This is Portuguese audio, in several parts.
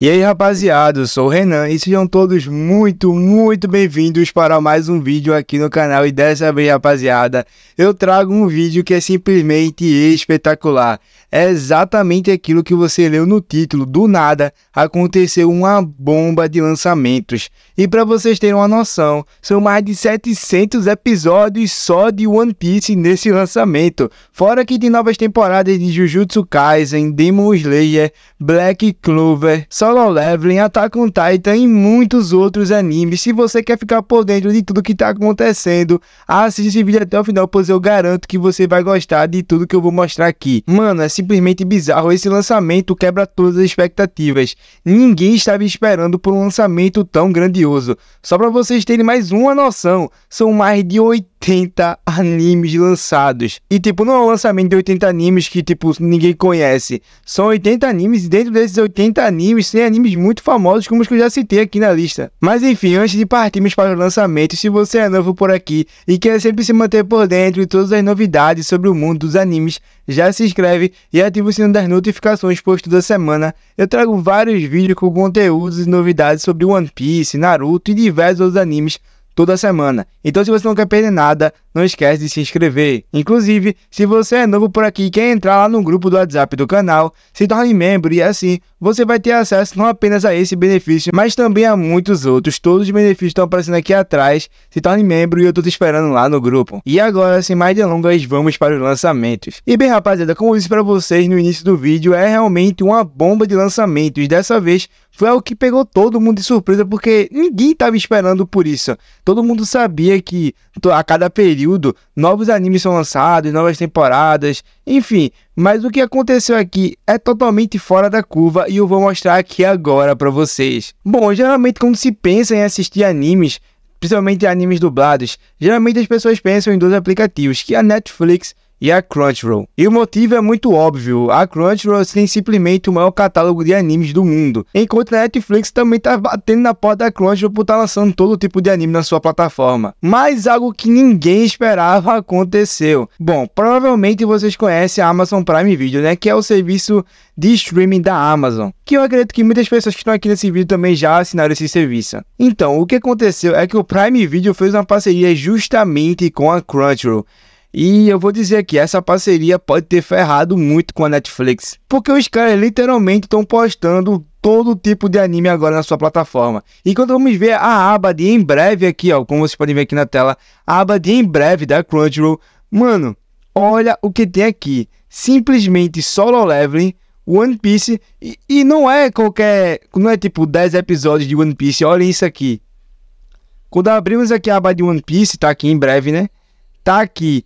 E aí rapaziada, eu sou o Renan e sejam todos muito, muito bem-vindos para mais um vídeo aqui no canal e dessa vez rapaziada, eu trago um vídeo que é simplesmente espetacular. É exatamente aquilo que você leu no título, do nada aconteceu uma bomba de lançamentos. E para vocês terem uma noção, são mais de 700 episódios só de One Piece nesse lançamento, fora que tem novas temporadas de Jujutsu Kaisen, Demon Slayer, Black Clover, só Solo Leveling, Attack on Titan e muitos outros animes. Se você quer ficar por dentro de tudo que está acontecendo, assista esse vídeo até o final, pois eu garanto que você vai gostar de tudo que eu vou mostrar aqui. Mano, é simplesmente bizarro. Esse lançamento quebra todas as expectativas. Ninguém estava esperando por um lançamento tão grandioso. Só para vocês terem mais uma noção, são mais de 80 80 animes lançados. E, tipo, não é um lançamento de 80 animes que, tipo, ninguém conhece. São 80 animes e dentro desses 80 animes tem animes muito famosos como os que eu já citei aqui na lista. Mas, enfim, antes de partirmos para o lançamento, se você é novo por aqui e quer sempre se manter por dentro de todas as novidades sobre o mundo dos animes, já se inscreve e ativa o sino das notificações, pois toda semana eu trago vários vídeos com conteúdos e novidades sobre One Piece, Naruto e diversos outros animes toda semana. Então se você não quer perder nada, não esquece de se inscrever. Inclusive, se você é novo por aqui e quer entrar lá no grupo do WhatsApp do canal, se torne membro e assim você vai ter acesso não apenas a esse benefício, mas também a muitos outros. Todos os benefícios estão aparecendo aqui atrás. Se torne membro e eu tô te esperando lá no grupo. E agora, sem mais delongas, vamos para os lançamentos. E bem, rapaziada, como eu disse para vocês no início do vídeo, é realmente uma bomba de lançamentos. Dessa vez foi o que pegou todo mundo de surpresa, porque ninguém estava esperando por isso. Todo mundo sabia que a cada período novos animes são lançados, novas temporadas, enfim. Mas o que aconteceu aqui é totalmente fora da curva e eu vou mostrar aqui agora para vocês. Bom, geralmente quando se pensa em assistir animes, principalmente animes dublados, geralmente as pessoas pensam em dois aplicativos, que é a Netflix e a Crunchyroll. E o motivo é muito óbvio, a Crunchyroll tem é simplesmente o maior catálogo de animes do mundo, enquanto a Netflix também tá batendo na porta da Crunchyroll por estar tá lançando todo tipo de anime na sua plataforma. Mas algo que ninguém esperava aconteceu. Bom, provavelmente vocês conhecem a Amazon Prime Video, né, que é o serviço de streaming da Amazon, que eu acredito que muitas pessoas que estão aqui nesse vídeo também já assinaram esse serviço. Então, o que aconteceu é que o Prime Video fez uma parceria justamente com a Crunchyroll, e eu vou dizer que essa parceria pode ter ferrado muito com a Netflix, porque os caras literalmente estão postando todo tipo de anime agora na sua plataforma. E quando vamos ver a aba de em breve aqui, ó, como vocês podem ver aqui na tela, a aba de em breve da Crunchyroll, mano, olha o que tem aqui. Simplesmente solo leveling, One Piece e, e não é qualquer, não é tipo 10 episódios de One Piece. Olha isso aqui. Quando abrimos aqui a aba de One Piece, tá aqui em breve, né? Tá aqui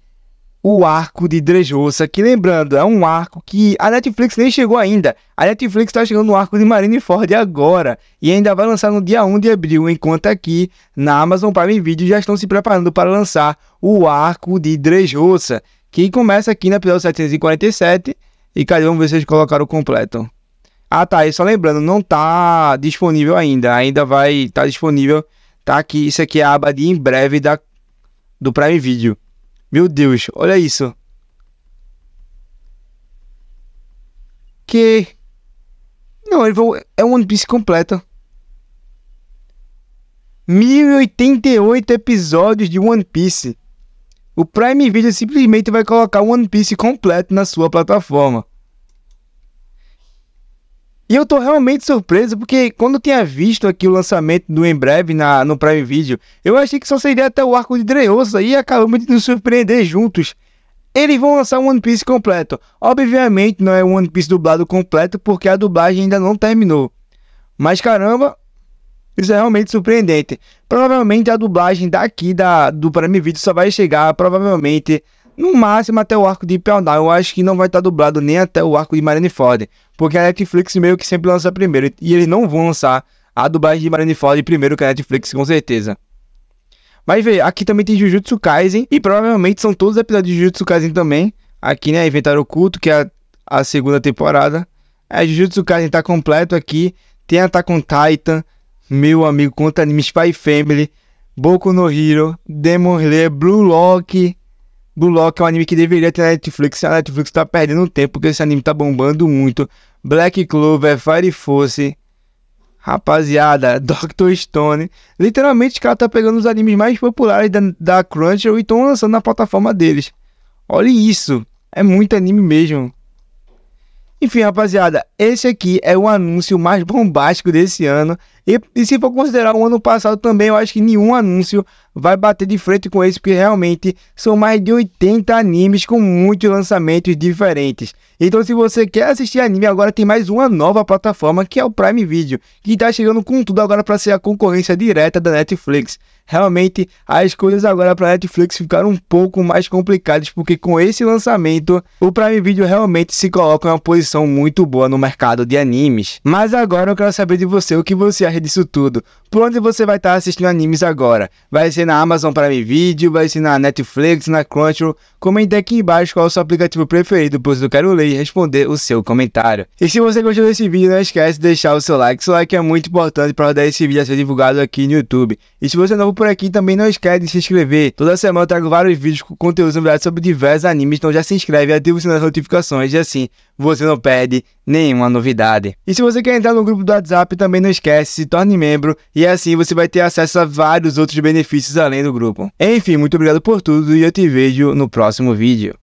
o arco de Drejosa, que lembrando, é um arco que a Netflix nem chegou ainda. A Netflix está chegando no arco de Marineford agora e ainda vai lançar no dia 1 de abril, enquanto aqui na Amazon Prime Video já estão se preparando para lançar o arco de Drejosa que começa aqui na episódio 747 e cadê, vamos ver se eles colocaram completo. Ah tá, e só lembrando, não está disponível ainda, ainda vai estar tá disponível, tá aqui, isso aqui é a aba de em breve da, do Prime Video. Meu Deus, olha isso. Que. Não, ele é um One Piece completo. 1088 episódios de One Piece. O Prime Video simplesmente vai colocar One Piece completo na sua plataforma. E eu tô realmente surpreso porque quando eu tinha visto aqui o lançamento do Em Breve na, no Prime Video, eu achei que só seria até o arco de Dreyousa e acabamos de nos surpreender juntos. Eles vão lançar um One Piece completo. Obviamente não é um One Piece dublado completo porque a dublagem ainda não terminou. Mas caramba, isso é realmente surpreendente. Provavelmente a dublagem daqui da, do Prime Video só vai chegar provavelmente no máximo até o arco de Pyeongdang. Eu acho que não vai estar tá dublado nem até o arco de Marineford, porque a Netflix meio que sempre lança primeiro, e eles não vão lançar a dublagem de Marineford primeiro que a Netflix, com certeza. Mas vê, aqui também tem Jujutsu Kaisen, e provavelmente são todos os episódios de Jujutsu Kaisen também. Aqui, né, Inventário Oculto, que é a, a segunda temporada. É, Jujutsu Kaisen tá completo aqui. Tem Attack on Titan, meu amigo, contra anime Spy Family, Boku no Hero, Demon Slayer, Blue Lock, do é um anime que deveria ter Netflix, e a Netflix tá perdendo tempo, porque esse anime tá bombando muito. Black Clover, Fire Force, rapaziada, Doctor Stone. Literalmente, os caras tá pegando os animes mais populares da, da Crunchyroll e estão lançando na plataforma deles. Olha isso, é muito anime mesmo. Enfim, rapaziada, esse aqui é o anúncio mais bombástico desse ano e, e se for considerar o ano passado também, eu acho que nenhum anúncio vai bater de frente com esse, porque realmente são mais de 80 animes com muitos lançamentos diferentes. Então, se você quer assistir anime, agora tem mais uma nova plataforma que é o Prime Video, que está chegando com tudo agora para ser a concorrência direta da Netflix. Realmente, as coisas agora para Netflix ficaram um pouco mais complicadas, porque com esse lançamento, o Prime Video realmente se coloca em uma posição muito boa no mercado de animes. Mas agora eu quero saber de você o que você acha atrás disso tudo? Por onde você vai estar assistindo animes agora? Vai ser na Amazon Prime Video, vai ser na Netflix, na Crunchyroll? Comente aqui embaixo qual é o seu aplicativo preferido, pois eu quero ler e responder o seu comentário. E se você gostou desse vídeo, não esquece de deixar o seu like. Seu like é muito importante para ajudar esse vídeo a ser divulgado aqui no YouTube. E se você é novo por aqui, também não esquece de se inscrever. Toda semana eu trago vários vídeos com conteúdos sobre diversos animes, então já se inscreve e ativa o sininho das notificações e assim você não perde nenhuma novidade. E se você quer entrar no grupo do WhatsApp, também não esquece, se torne membro e assim você vai ter acesso a vários outros benefícios além do grupo. Enfim, muito obrigado por tudo e eu te vejo no próximo vídeo.